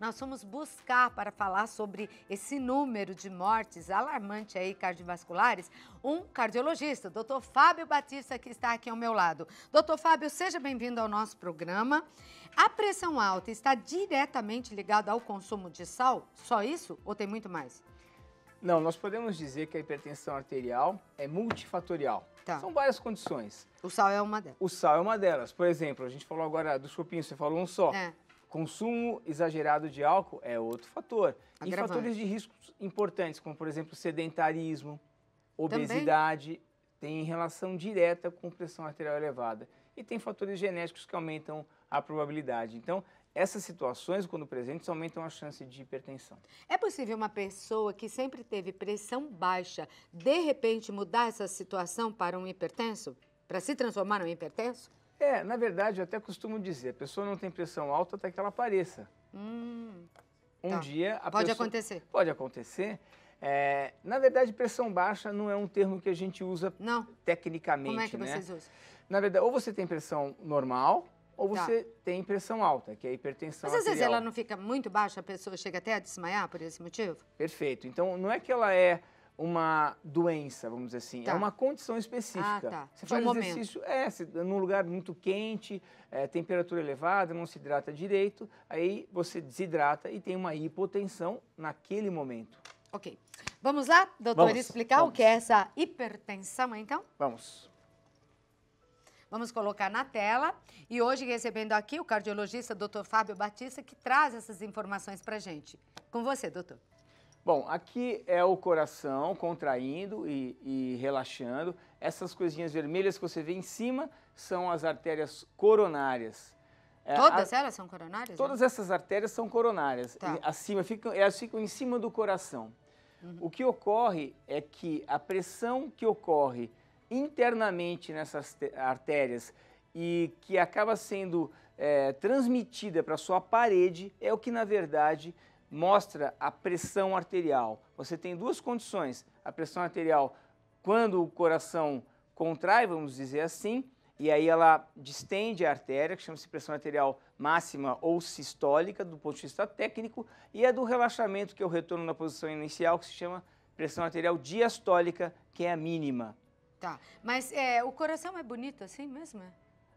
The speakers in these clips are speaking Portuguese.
nós fomos buscar para falar sobre esse número de mortes alarmante aí cardiovasculares, um cardiologista, Dr. doutor Fábio Batista, que está aqui ao meu lado. Doutor Fábio, seja bem-vindo ao nosso programa. A pressão alta está diretamente ligada ao consumo de sal? Só isso ou tem muito mais? Não, nós podemos dizer que a hipertensão arterial é multifatorial. Tá. São várias condições. O sal é uma delas. O sal é uma delas. Por exemplo, a gente falou agora do chopinho, você falou um só. É. Consumo exagerado de álcool é outro fator. Agravante. E fatores de risco importantes, como por exemplo sedentarismo, obesidade, têm relação direta com pressão arterial elevada. E tem fatores genéticos que aumentam a probabilidade. Então, essas situações, quando presentes, aumentam a chance de hipertensão. É possível uma pessoa que sempre teve pressão baixa, de repente mudar essa situação para um hipertenso? Para se transformar num hipertenso? É, na verdade, eu até costumo dizer, a pessoa não tem pressão alta até que ela apareça. Hum. Um tá. dia... A pode pessoa... acontecer. Pode acontecer. É, na verdade, pressão baixa não é um termo que a gente usa não. tecnicamente, Como é que né? vocês usam? Na verdade, ou você tem pressão normal, ou tá. você tem pressão alta, que é a hipertensão Mas às arterial. vezes ela não fica muito baixa, a pessoa chega até a desmaiar por esse motivo? Perfeito. Então, não é que ela é uma doença, vamos dizer assim. É tá. É uma condição específica. Ah, tá. Você De faz um exercício momento. é, num lugar muito quente, é, temperatura elevada, não se hidrata direito, aí você desidrata e tem uma hipotensão naquele momento. Ok. Vamos lá, doutor, vamos, explicar vamos. o que é essa hipertensão, então? Vamos. Vamos colocar na tela. E hoje recebendo aqui o cardiologista, doutor Fábio Batista, que traz essas informações para gente. Com você, doutor. Bom, aqui é o coração contraindo e, e, relaxando. Essas coisinhas vermelhas que você vê em cima são as artérias coronárias. É, Todas a, elas são coronárias? Todas né? essas artérias são coronárias. Tá. Acima, ficam, elas ficam em cima do coração. Uhum. O que ocorre é que a pressão que ocorre internamente nessas artérias e que acaba sendo é, transmitida para sua parede é o que, na verdade, mostra a pressão arterial. Você tem duas condições: a pressão arterial quando o coração contrai, vamos dizer assim, e aí ela distende a artéria, que chama-se pressão arterial máxima ou sistólica, do ponto de vista técnico, e a é do relaxamento, que é o retorno na posição inicial, que se chama pressão arterial diastólica, que é a mínima. Tá, mas é, o coração é bonito assim mesmo?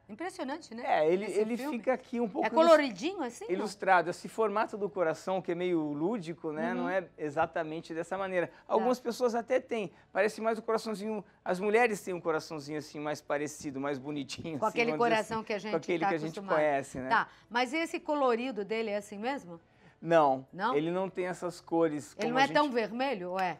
Impressionante, né? É, ele, ele fica aqui um pouco. É coloridinho assim? Ilustrado. Não? Esse formato do coração, que é meio lúdico, né? Uhum. Não é exatamente dessa maneira. Tá. Algumas é. pessoas até têm. Parece mais o um coraçãozinho. As mulheres têm um coraçãozinho assim, mais parecido, mais bonitinho. Com assim, aquele coração assim, que a gente Com aquele tá que a gente conhece, né? Tá. Mas esse colorido dele é assim mesmo? Não. Não? Ele não tem essas cores. Ele não é gente... tão vermelho, ou é?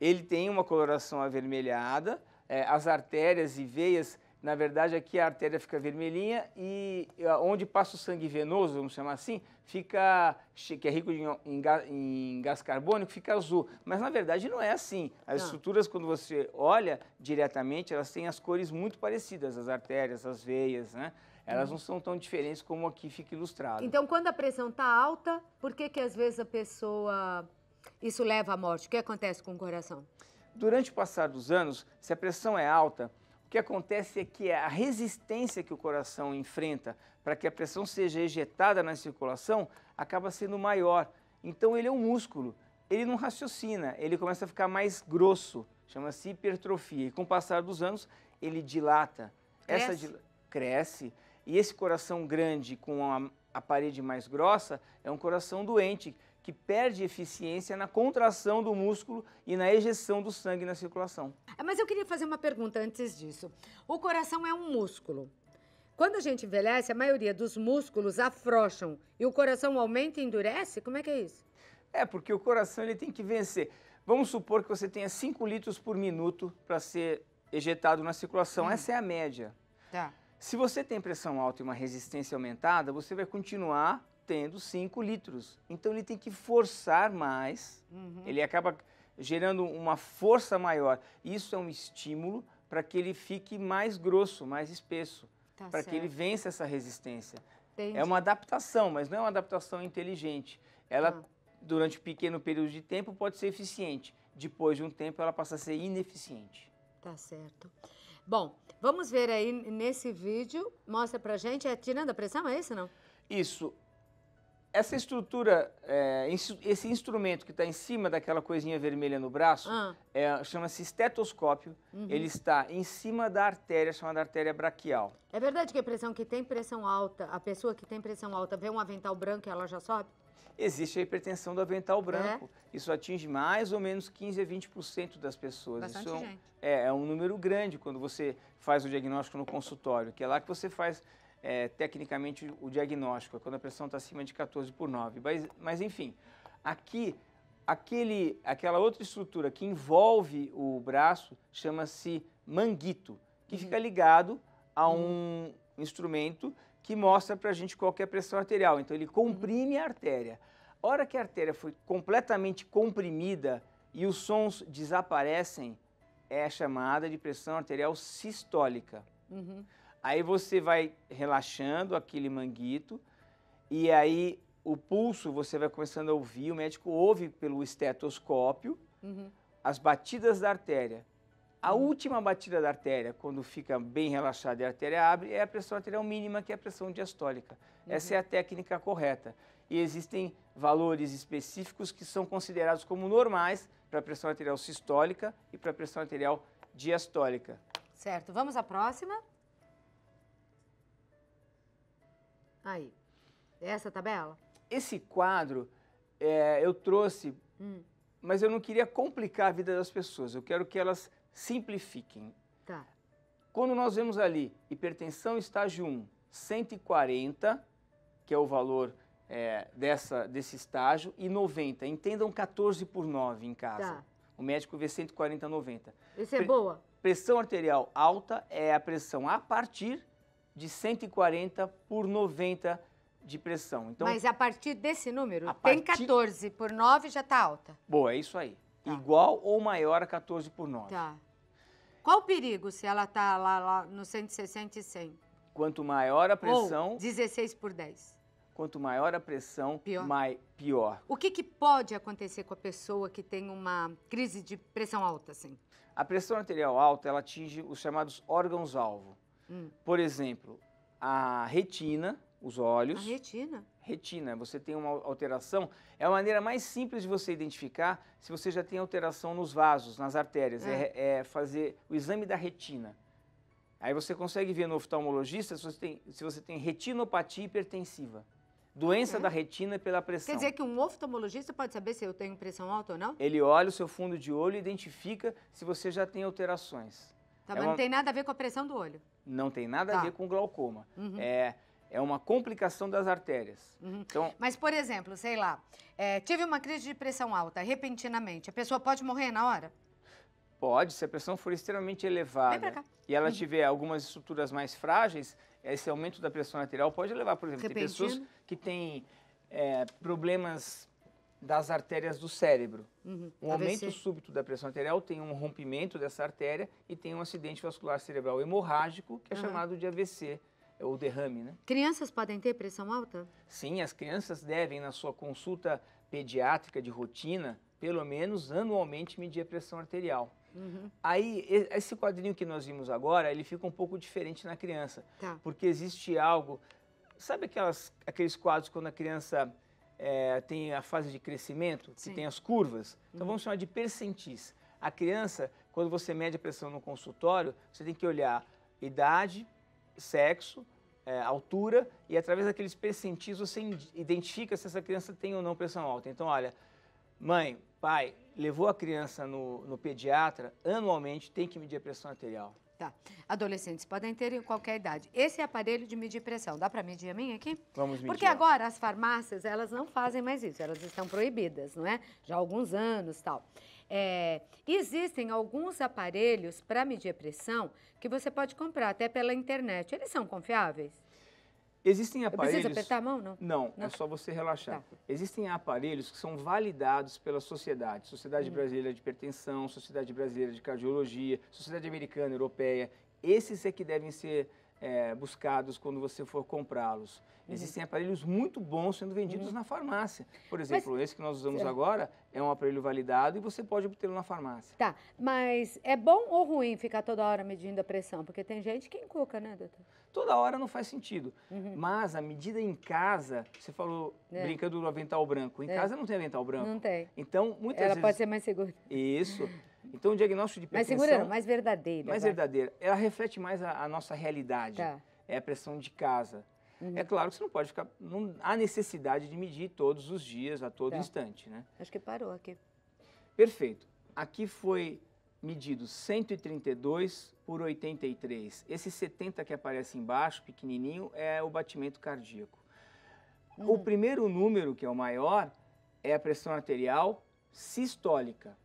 Ele tem uma coloração avermelhada. É, as artérias e veias na verdade aqui a artéria fica vermelhinha e onde passa o sangue venoso, vamos chamar assim, fica, que é rico em, gás, em gás carbônico, fica azul. Mas na verdade não é assim. As não. estruturas, quando você olha diretamente, elas têm as cores muito parecidas, as artérias, as veias, né? Elas não uhum. são tão diferentes como aqui fica ilustrado. Então, quando a pressão está alta, por que que às vezes a pessoa... Isso leva à morte? O que acontece com o coração? Durante o passar dos anos, se a pressão é alta, que acontece é que a resistência que o coração enfrenta para que a pressão seja ejetada na circulação acaba sendo maior. Então ele é um músculo, ele não raciocina, ele começa a ficar mais grosso, chama-se hipertrofia. E com o passar dos anos, ele dilata. Cresce. Essa dil... cresce. E esse coração grande com a, a parede mais grossa é um coração doente que perde eficiência na contração do músculo e na ejeção do sangue na circulação. É, mas eu queria fazer uma pergunta antes disso. O coração é um músculo. Quando a gente envelhece, a maioria dos músculos afrouxam e o coração aumenta e endurece? Como é que é isso? É, porque o coração ele tem que vencer. Vamos supor que você tenha 5 litros por minuto para ser ejetado na circulação. Hum. Essa é a média. Tá. Se você tem pressão alta e uma resistência aumentada, você vai continuar tendo 5 litros. Então ele tem que forçar mais, uhum. ele acaba gerando uma força maior. Isso é um estímulo para que ele fique mais grosso, mais espesso, tá para que ele vença essa resistência. Entendi. É uma adaptação, mas não é uma adaptação inteligente. Ela, ah. durante um pequeno período de tempo, pode ser eficiente. Depois de um tempo, ela passa a ser ineficiente. Tá certo. Bom, vamos ver aí nesse vídeo. Mostra pra gente. É tirando a pressão, é isso não? Isso essa estrutura, é, esse instrumento que está em cima daquela coisinha vermelha no braço, ah. é, chama-se estetoscópio. Uhum. Ele está em cima da artéria, chamada artéria braquial. É verdade que a pressão que tem pressão alta, a pessoa que tem pressão alta vê um avental branco e ela já sobe? Existe a hipertensão do avental branco. É. Isso atinge mais ou menos 15 a 20% das pessoas. Bastante Isso é um, é, é um número grande quando você faz o diagnóstico no consultório, que é lá que você faz é, tecnicamente o diagnóstico, é quando a pressão está acima de 14 por 9. Mas, mas enfim, aqui, aquele, aquela outra estrutura que envolve o braço chama-se manguito, que uhum. fica ligado a uhum. um uhum. instrumento que mostra para a gente qual é a pressão arterial. Então, ele comprime uhum. a artéria. A hora que a artéria foi completamente comprimida e os sons desaparecem, é chamada de pressão arterial sistólica. Uhum. Aí você vai relaxando aquele manguito e aí o pulso você vai começando a ouvir, o médico ouve pelo estetoscópio uhum. as batidas da artéria. A uhum. última batida da artéria, quando fica bem relaxada e a artéria abre, é a pressão arterial mínima, que é a pressão diastólica. Uhum. Essa é a uhum. técnica correta. E existem valores específicos que são considerados como normais para a pressão arterial sistólica e para a pressão arterial diastólica. Certo, vamos à próxima. Aí. Essa tabela? Esse quadro é, eu trouxe, hum. mas eu não queria complicar a vida das pessoas. Eu quero que elas simplifiquem. Tá. Quando nós vemos ali hipertensão estágio 1, 140, que é o valor é, dessa, desse estágio, e 90. Entendam 14 por 9 em casa. Tá. O médico vê 140 90. Isso é Pre boa? Pressão arterial alta é a pressão a partir de 140 por 90 de pressão. Então, Mas a partir desse número, tem partir... 14 por 9 já está alta. Boa, é isso aí. Tá. Igual ou maior a 14 por 9. Tá. Qual o perigo se ela está lá, lá no 160 e 100? Quanto maior a pressão... Ou 16 por 10. Quanto maior a pressão, pior. Mai, pior. O que, que pode acontecer com a pessoa que tem uma crise de pressão alta, assim? A pressão arterial alta, ela atinge os chamados órgãos-alvo. Hum. Por exemplo, a retina, os olhos. A retina? Retina, você tem uma alteração. É a maneira mais simples de você identificar se você já tem alteração nos vasos, nas artérias. É, é, é fazer o exame da retina. Aí você consegue ver no oftalmologista se você tem, se você tem retinopatia hipertensiva. Doença é. da retina pela pressão. Quer dizer que um oftalmologista pode saber se eu tenho pressão alta ou não? Ele olha o seu fundo de olho e identifica se você já tem alterações. Tá, é mas uma... não tem nada a ver com a pressão do olho. Não tem nada tá. a ver com glaucoma. Uhum. É, é uma complicação das artérias. Uhum. Então, mas, por exemplo, sei lá, é, tive uma crise de pressão alta repentinamente. A pessoa pode morrer na hora? Pode, se a pressão for extremamente elevada e ela uhum. tiver algumas estruturas mais frágeis, esse aumento da pressão arterial pode levar, por exemplo, Repentino. tem pessoas que têm é, problemas das artérias do cérebro. Uhum. Um aumento súbito da pressão arterial tem um rompimento dessa artéria e tem um acidente vascular cerebral hemorrágico, que é uhum. chamado de AVC, é ou derrame, né? Crianças podem ter pressão alta? Sim, as crianças devem, na sua consulta pediátrica de rotina, pelo menos anualmente medir a pressão arterial. Uhum. Aí, esse quadrinho que nós vimos agora, ele fica um pouco diferente na criança. Tá. Porque existe algo... Sabe aquelas, aqueles quadros quando a criança é, tem a fase de crescimento, Sim. que tem as curvas. Então uhum. vamos chamar de percentis. A criança, quando você mede a pressão no consultório, você tem que olhar idade, sexo, é, altura e através daqueles percentis você identifica se essa criança tem ou não pressão alta. Então, olha, mãe, pai, levou a criança no, no pediatra, anualmente tem que medir a pressão arterial. Tá. Adolescentes podem ter em qualquer idade. Esse aparelho de medir pressão. Dá para medir a minha aqui? Vamos medir. Porque agora as farmácias, elas não fazem mais isso. Elas estão proibidas, não é? Já há alguns anos tal. É, existem alguns aparelhos para medir pressão que você pode comprar até pela internet. Eles são confiáveis? Existem aparelhos. Precisa apertar a mão, não? não? É não, é só você relaxar. Tá. Existem aparelhos que são validados pela sociedade, Sociedade hum. Brasileira de Hipertensão, Sociedade Brasileira de Cardiologia, Sociedade Americana, Europeia. Esses é que devem ser é, buscados quando você for comprá-los. Uhum. Existem aparelhos muito bons sendo vendidos uhum. na farmácia. Por exemplo, mas, esse que nós usamos é. agora é um aparelho validado e você pode obtê-lo na farmácia. Tá, mas é bom ou ruim ficar toda hora medindo a pressão? Porque tem gente que encuca, né, doutor? Toda hora não faz sentido. Uhum. Mas a medida em casa, você falou é. brincando do avental branco. Em é. casa não tem avental branco. Não tem. Então, muitas Ela vezes... pode ser mais segura. Isso. Então, o diagnóstico de pressão... Mais segura, mais verdadeira. Mais vai. verdadeira. Ela reflete mais a, a nossa realidade. Tá. É a pressão de casa. É uhum. É claro que você não pode ficar. Não há necessidade de medir todos os dias, a todo tá. instante, né? Acho que parou aqui. Perfeito. Aqui foi medido 132 por 83. Esse 70 que aparece embaixo, pequenininho, é o batimento cardíaco. Uhum. O primeiro número, que é o maior, é a pressão arterial sistólica.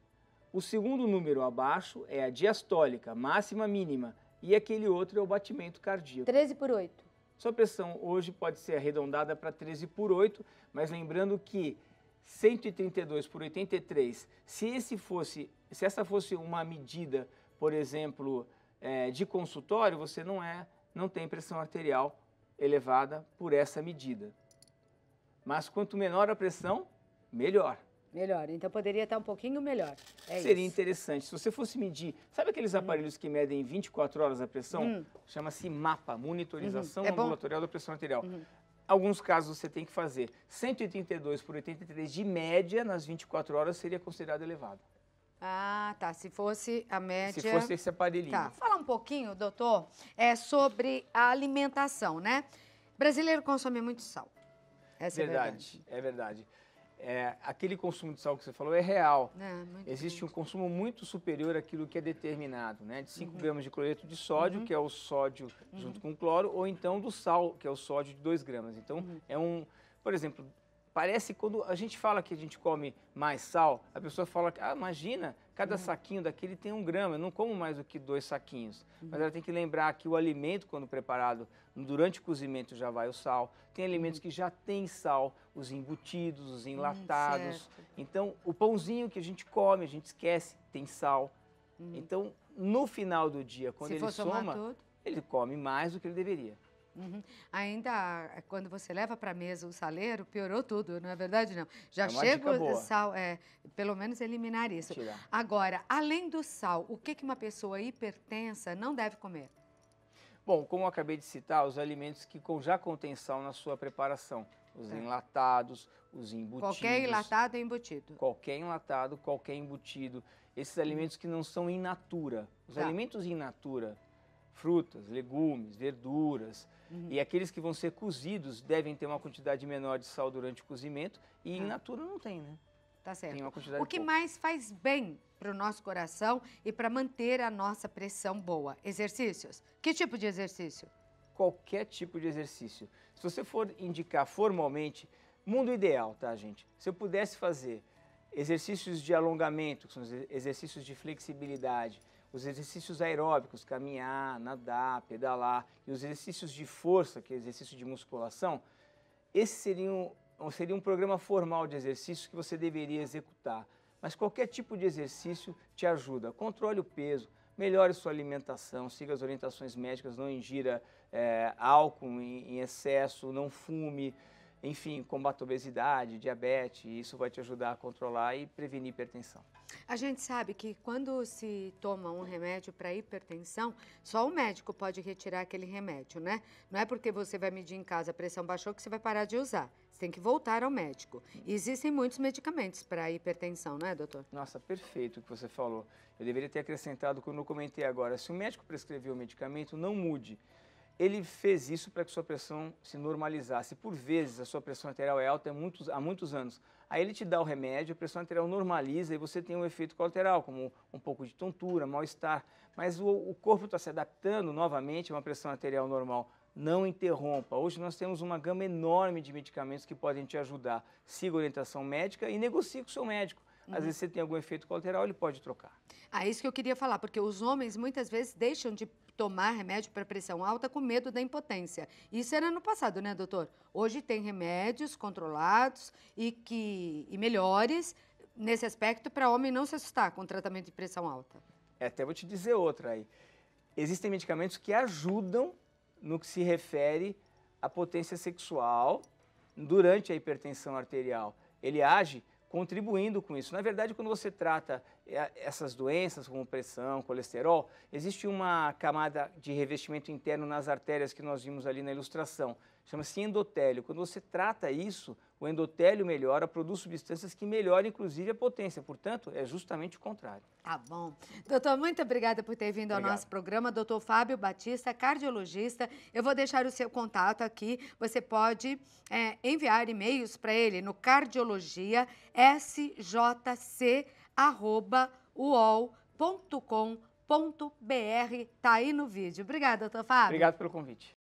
O segundo número abaixo é a diastólica, máxima mínima. E aquele outro é o batimento cardíaco. 13 por 8. Sua pressão hoje pode ser arredondada para 13 por 8, mas lembrando que 132 por 83, se esse fosse, se essa fosse uma medida, por exemplo, é, de consultório, você não é, não tem pressão arterial elevada por essa medida. Mas quanto menor a pressão, melhor. Melhor, então poderia estar um pouquinho melhor. É Seria isso. interessante. Se você fosse medir, sabe aqueles hum. aparelhos que medem 24 horas a pressão? Hum. Chama-se MAPA, Monitorização uhum. é Ambulatorial bom? da Pressão Arterial. Uhum. Alguns casos você tem que fazer. 182 por 83 de média nas 24 horas seria considerado elevado. Ah, tá. Se fosse a média. Se fosse esse aparelhinho. Tá. Fala um pouquinho, doutor, é, sobre a alimentação, né? Brasileiro consome muito sal. Essa é verdade, é verdade. É verdade é, aquele consumo de sal que você falou é real. É, Existe um consumo muito superior àquilo que é determinado, né? De 5 uhum. gramas de cloreto de sódio, uhum. que é o sódio uhum. junto com o cloro, ou então do sal, que é o sódio de 2 gramas. Então, uhum. é um... Por exemplo, Parece quando a gente fala que a gente come mais sal, a pessoa fala que, ah, imagina, cada uhum. saquinho daquele tem um grama, eu não como mais do que dois saquinhos. Uhum. Mas ela tem que lembrar que o alimento, quando preparado durante o cozimento, já vai o sal. Tem alimentos uhum. que já tem sal, os embutidos, os hum, enlatados. Uhum, então, o pãozinho que a gente come, a gente esquece, tem sal. Hum. Então, no final do dia, quando Se ele soma, ele come mais do que ele deveria. Uhum. Ainda eh, quando você leva para a mesa o saleiro, piorou tudo, não é verdade? Não. Já é chega o sal, é, pelo menos eliminar isso. Agora, além do sal, o que, que uma pessoa hipertensa não deve comer? Bom, como eu acabei de citar, os alimentos que já contêm sal na sua preparação. Os tá. enlatados, os embutidos. Qualquer enlatado é embutido. Qualquer enlatado, qualquer embutido. Esses uhum. alimentos que não são in natura. Os tá. alimentos in natura, frutas, legumes, verduras, Uhum. E aqueles que vão ser cozidos devem ter uma quantidade menor de sal durante o cozimento e em tá. in natura não tem, né? Tá certo. Tem uma quantidade o que mais faz bem para o nosso coração e para manter a nossa pressão boa? Exercícios. Que tipo de exercício? Qualquer tipo de exercício. Se você for indicar formalmente, mundo ideal, tá, gente? Se eu pudesse fazer exercícios de alongamento, que são exercícios de flexibilidade, os exercícios aeróbicos, caminhar, nadar, pedalar, e os exercícios de força, que é exercício de musculação, esse seria um, seria um programa formal de exercícios que você deveria executar. Mas qualquer tipo de exercício te ajuda. Controle o peso, melhore sua alimentação, siga as orientações médicas, não ingira é, álcool em, em excesso, não fume enfim, combate a obesidade, diabetes, isso vai te ajudar a controlar e prevenir hipertensão. A gente sabe que quando se toma um remédio para hipertensão, só o médico pode retirar aquele remédio, né? Não é porque você vai medir em casa a pressão baixou que você vai parar de usar. Você tem que voltar ao médico. E existem muitos medicamentos para hipertensão, não é doutor? Nossa, perfeito o que você falou. Eu deveria ter acrescentado quando eu comentei agora. Se o médico prescreveu o medicamento, não mude ele fez isso para que sua pressão se normalizasse. Por vezes a sua pressão arterial é alta há é muitos, há muitos anos. Aí ele te dá o remédio, a pressão arterial normaliza e você tem um efeito colateral, como um pouco de tontura, mal-estar. Mas o, o corpo está se adaptando novamente a uma pressão arterial normal. Não interrompa. Hoje nós temos uma gama enorme de medicamentos que podem te ajudar. Siga a orientação médica e negocie com o seu médico. Às uhum. vezes você tem algum efeito colateral, ele pode trocar. Ah, isso que eu queria falar, porque os homens muitas vezes deixam de tomar remédio para pressão alta com medo da impotência. Isso era no passado, né, doutor? Hoje tem remédios controlados e que e melhores nesse aspecto para homem não se assustar com tratamento de pressão alta. É, até vou te dizer outra aí. Existem medicamentos que ajudam no que se refere à potência sexual durante a hipertensão arterial. Ele age contribuindo com isso. Na verdade, quando você trata eh, essas doenças como pressão, colesterol, existe uma camada de revestimento interno nas artérias que nós vimos ali na ilustração, chama-se endotélio. Quando você trata isso, o endotélio melhora, produz substâncias que melhoram, inclusive, a potência. Portanto, é justamente o contrário. Tá bom. Doutor, muito obrigada por ter vindo Obrigado. ao nosso programa. Doutor Fábio Batista, cardiologista. Eu vou deixar o seu contato aqui. Você pode é, enviar e-mails para ele no cardiologia sjc Tá aí no vídeo. Obrigada, doutor Fábio. Obrigado pelo convite.